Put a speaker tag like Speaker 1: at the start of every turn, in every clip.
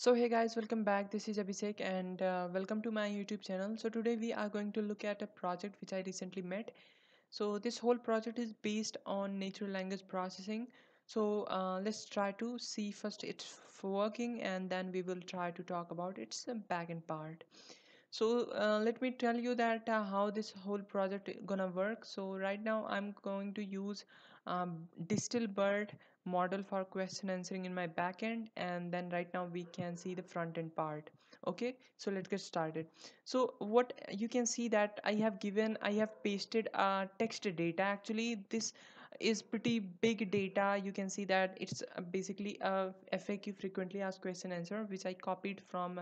Speaker 1: so hey guys welcome back this is Abhishek and uh, welcome to my youtube channel so today we are going to look at a project which I recently met so this whole project is based on natural language processing so uh, let's try to see first it's working and then we will try to talk about its backend part so uh, let me tell you that uh, how this whole project gonna work so right now i'm going to use um, distal bird model for question answering in my backend and then right now we can see the front end part okay so let's get started so what you can see that I have given I have pasted uh, text data actually this is pretty big data you can see that it's uh, basically uh, a FAQ frequently asked question answer which I copied from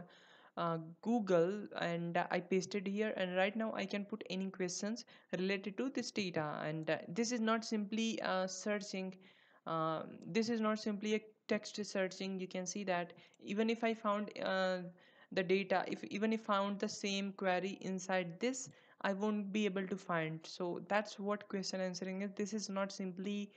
Speaker 1: uh, Google and uh, I pasted here and right now I can put any questions related to this data and uh, this is not simply uh, searching um, this is not simply a text searching you can see that even if I found uh, the data if even if found the same query inside this I won't be able to find so that's what question answering is this is not simply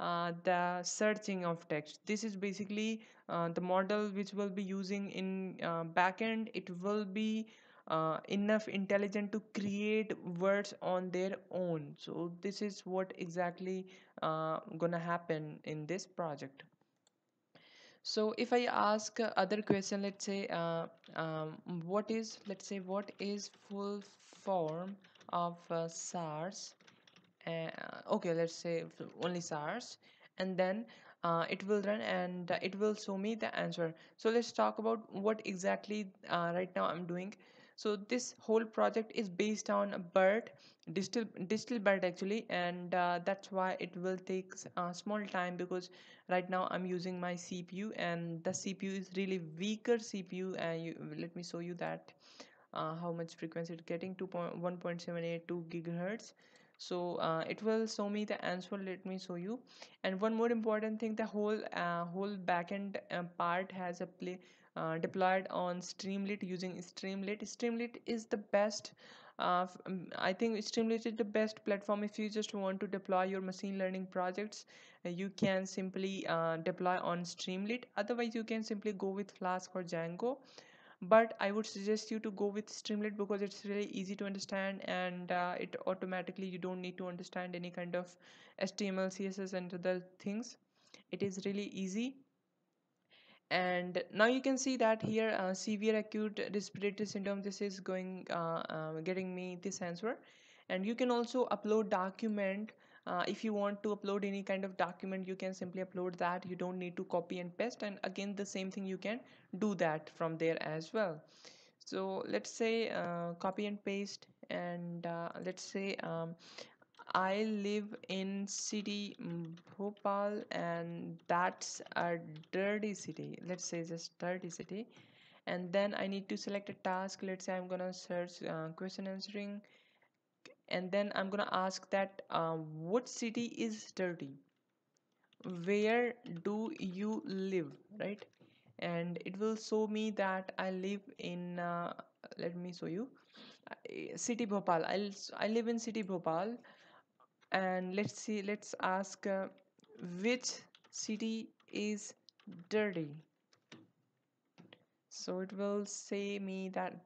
Speaker 1: uh, the searching of text this is basically uh, the model which will be using in uh, backend it will be uh, enough intelligent to create words on their own so this is what exactly uh, gonna happen in this project so if i ask other question let's say uh, um, what is let's say what is full form of uh, sars uh, okay let's say only sars and then uh, it will run and it will show me the answer so let's talk about what exactly uh, right now i'm doing so this whole project is based on a bird digital digital bird actually and uh, that's why it will take a uh, small time because right now i'm using my cpu and the cpu is really weaker cpu and you, let me show you that uh, how much frequency it's getting 2.1.782 gigahertz so uh, it will show me the answer let me show you and one more important thing the whole uh, whole backend uh, part has a play uh, deployed on Streamlit using Streamlit. Streamlit is the best. Uh, um, I think Streamlit is the best platform if you just want to deploy your machine learning projects. Uh, you can simply uh, deploy on Streamlit. Otherwise, you can simply go with Flask or Django but I would suggest you to go with Streamlit because it's really easy to understand and uh, it automatically you don't need to understand any kind of HTML CSS and other things it is really easy and now you can see that here uh, severe acute respiratory syndrome this is going uh, um, getting me this answer and you can also upload document uh, if you want to upload any kind of document you can simply upload that you don't need to copy and paste and again the same thing you can do that from there as well so let's say uh, copy and paste and uh, let's say um, I live in city Bhopal and that's a dirty city let's say just dirty city and then I need to select a task let's say I'm gonna search uh, question answering and then I'm gonna ask that uh, what city is dirty where do you live right and it will show me that I live in uh, let me show you uh, city Bhopal I'll, I live in city Bhopal and let's see let's ask uh, which city is dirty so it will say me that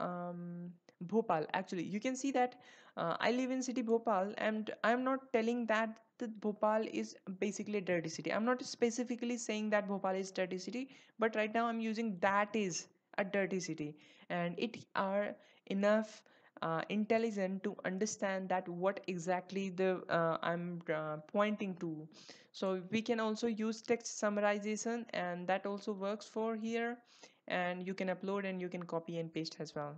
Speaker 1: uh, um, Bhopal actually you can see that uh, I live in city Bhopal and I'm not telling that that Bhopal is basically a dirty city I'm not specifically saying that Bhopal is dirty city but right now I'm using that is a dirty city and it are enough uh, intelligent to understand that what exactly the uh, I'm uh, pointing to so we can also use text summarization and that also works for here and you can upload and you can copy and paste as well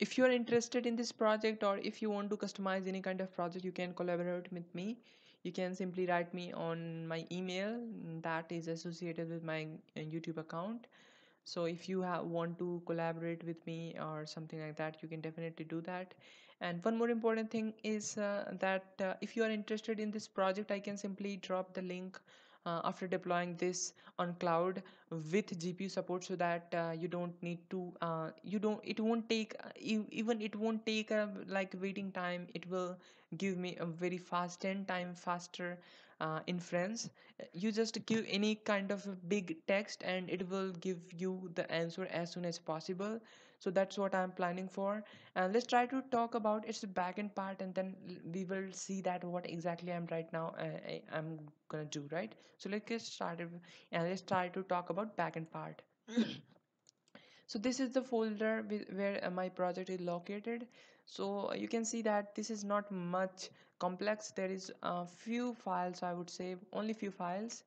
Speaker 1: if you are interested in this project or if you want to customize any kind of project you can collaborate with me you can simply write me on my email that is associated with my uh, youtube account so if you have, want to collaborate with me or something like that you can definitely do that and one more important thing is uh, that uh, if you are interested in this project i can simply drop the link uh, after deploying this on cloud with GPU support so that uh, you don't need to uh, you don't it won't take uh, even it won't take a uh, like waiting time it will give me a very fast 10 time faster inference you just give any kind of big text and it will give you the answer as soon as possible so that's what i'm planning for and let's try to talk about its backend part and then we will see that what exactly i'm right now uh, I, i'm gonna do right so let's get started and let's try to talk about backend part so this is the folder where uh, my project is located so you can see that this is not much complex there is a few files i would say only few files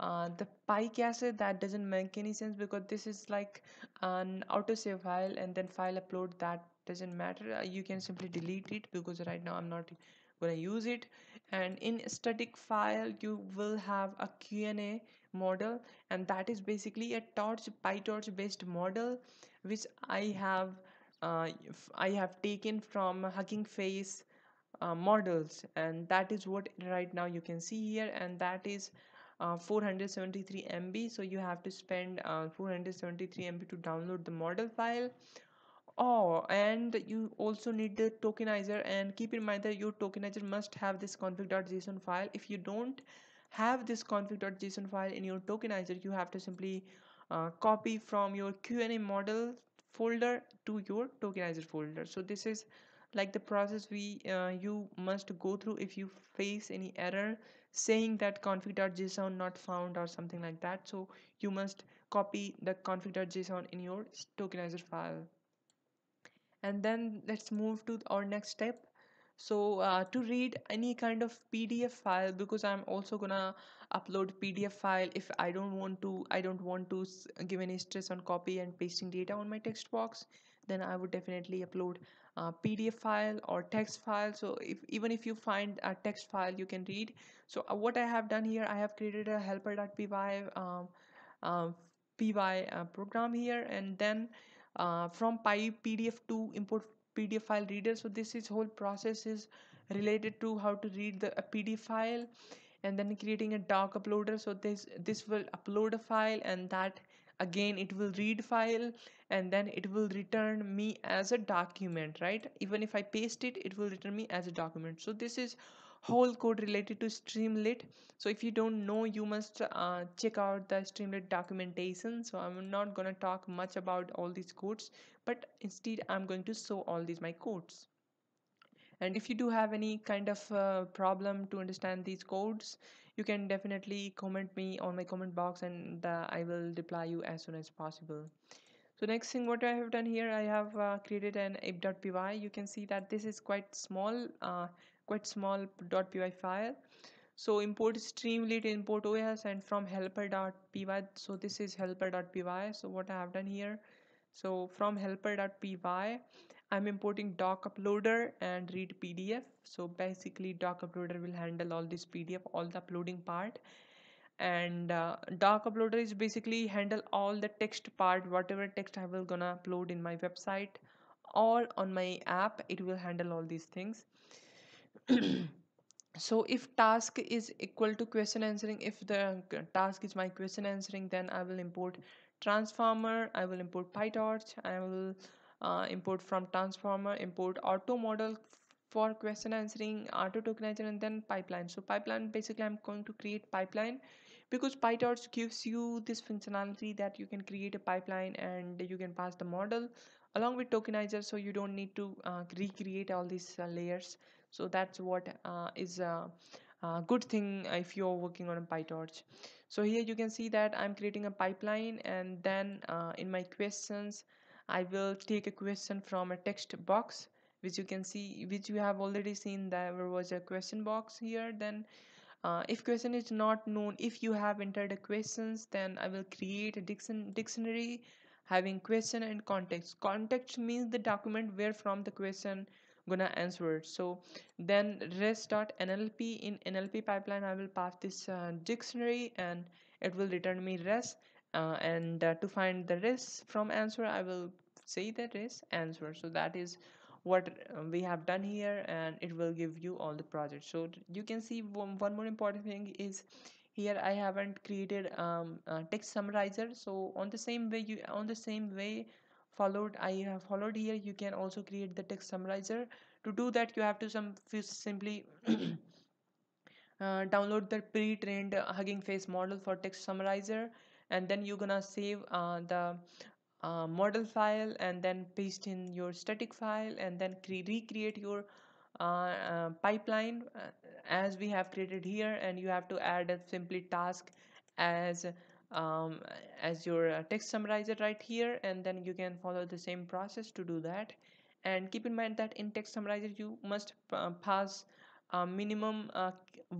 Speaker 1: uh, the pike acid that doesn't make any sense because this is like an autosave file and then file upload that doesn't matter uh, you can simply delete it because right now i'm not gonna use it and in static file you will have a qna model and that is basically a torch pytorch based model which i have uh, i have taken from hugging face uh, models and that is what right now you can see here and that is uh, 473 MB so you have to spend uh, 473 MB to download the model file oh and you also need the tokenizer and keep in mind that your tokenizer must have this config.json file if you don't have this config.json file in your tokenizer you have to simply uh, copy from your QNA model folder to your tokenizer folder so this is like the process we uh, you must go through if you face any error saying that config.json not found or something like that so you must copy the config.json in your tokenizer file and then let's move to our next step so uh, to read any kind of pdf file because i'm also gonna upload pdf file if i don't want to i don't want to give any stress on copy and pasting data on my text box then i would definitely upload uh, PDF file or text file so if even if you find a text file you can read so uh, what I have done here I have created a helper.py um, uh, py uh, program here and then uh, from py PDF to import PDF file reader so this is whole process is related to how to read the PDF file and then creating a doc uploader so this this will upload a file and that again it will read file and then it will return me as a document right even if I paste it it will return me as a document so this is whole code related to Streamlit so if you don't know you must uh, check out the Streamlit documentation so I'm not gonna talk much about all these codes but instead I'm going to show all these my codes and if you do have any kind of uh, problem to understand these codes you can definitely comment me on my comment box and uh, i will reply you as soon as possible so next thing what i have done here i have uh, created an app.py you can see that this is quite small uh, quite small .py file so import streamlit import os and from helper.py so this is helper.py so what i have done here so from helper.py I'm importing doc uploader and read PDF. So basically doc uploader will handle all this PDF, all the uploading part and uh, doc uploader is basically handle all the text part whatever text i will gonna upload in my website or on my app it will handle all these things so if task is equal to question answering if the task is my question answering then i will import transformer i will import pytorch i will uh, import from transformer import auto model for question answering auto tokenizer and then pipeline so pipeline basically i'm going to create pipeline because pytorch gives you this functionality that you can create a pipeline and you can pass the model along with tokenizer so you don't need to uh, recreate all these uh, layers so that's what uh, is a, uh, a uh, good thing if you're working on a pytorch so here you can see that i'm creating a pipeline and then uh, in my questions I will take a question from a text box which you can see which you have already seen there was a question box here then uh, if question is not known if you have entered a questions then I will create a diction, dictionary having question and context context means the document where from the question gonna answer so then rest.nlp in nlp pipeline i will pass this uh, dictionary and it will return me res uh, and uh, to find the risk from answer I will say the risk answer so that is what uh, we have done here and it will give you all the projects so you can see one, one more important thing is here I haven't created um, text summarizer so on the same way you on the same way followed I have followed here you can also create the text summarizer to do that you have to some simply Uh, download the pre-trained Hugging Face model for text summarizer and then you're gonna save uh, the uh, model file and then paste in your static file and then recreate your uh, uh pipeline uh, as we have created here and you have to add a simply task as um, as your uh, text summarizer right here and then you can follow the same process to do that and keep in mind that in text summarizer you must pass a minimum uh,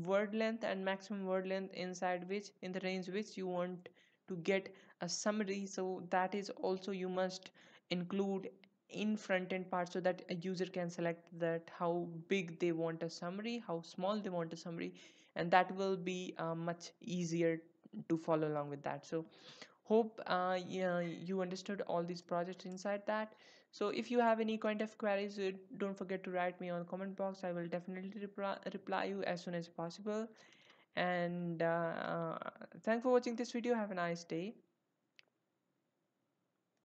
Speaker 1: word length and maximum word length inside which in the range which you want to get a summary so that is also you must include in front end part so that a user can select that how big they want a summary how small they want a summary and that will be uh, much easier to follow along with that so hope uh, you, uh, you understood all these projects inside that so if you have any kind of queries uh, don't forget to write me on comment box i will definitely reply, reply you as soon as possible and uh, thanks for watching this video have a nice day